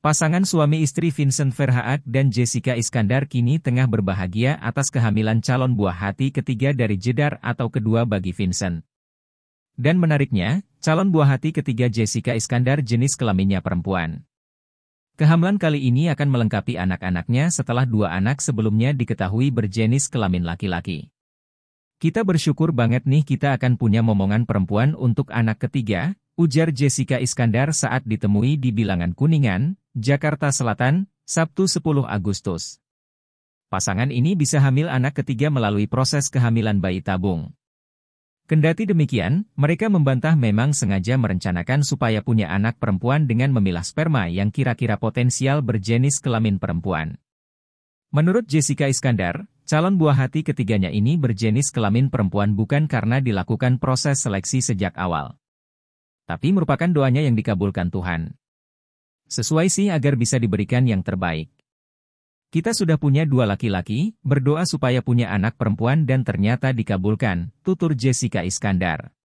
Pasangan suami istri Vincent Verhaak dan Jessica Iskandar kini tengah berbahagia atas kehamilan calon buah hati ketiga dari Jedar atau kedua bagi Vincent. Dan menariknya, calon buah hati ketiga Jessica Iskandar jenis kelaminnya perempuan. Kehamilan kali ini akan melengkapi anak-anaknya setelah dua anak sebelumnya diketahui berjenis kelamin laki-laki. Kita bersyukur banget nih kita akan punya momongan perempuan untuk anak ketiga, ujar Jessica Iskandar saat ditemui di bilangan kuningan, Jakarta Selatan, Sabtu 10 Agustus. Pasangan ini bisa hamil anak ketiga melalui proses kehamilan bayi tabung. Kendati demikian, mereka membantah memang sengaja merencanakan supaya punya anak perempuan dengan memilah sperma yang kira-kira potensial berjenis kelamin perempuan. Menurut Jessica Iskandar, calon buah hati ketiganya ini berjenis kelamin perempuan bukan karena dilakukan proses seleksi sejak awal tapi merupakan doanya yang dikabulkan Tuhan. Sesuai sih agar bisa diberikan yang terbaik. Kita sudah punya dua laki-laki, berdoa supaya punya anak perempuan dan ternyata dikabulkan, tutur Jessica Iskandar.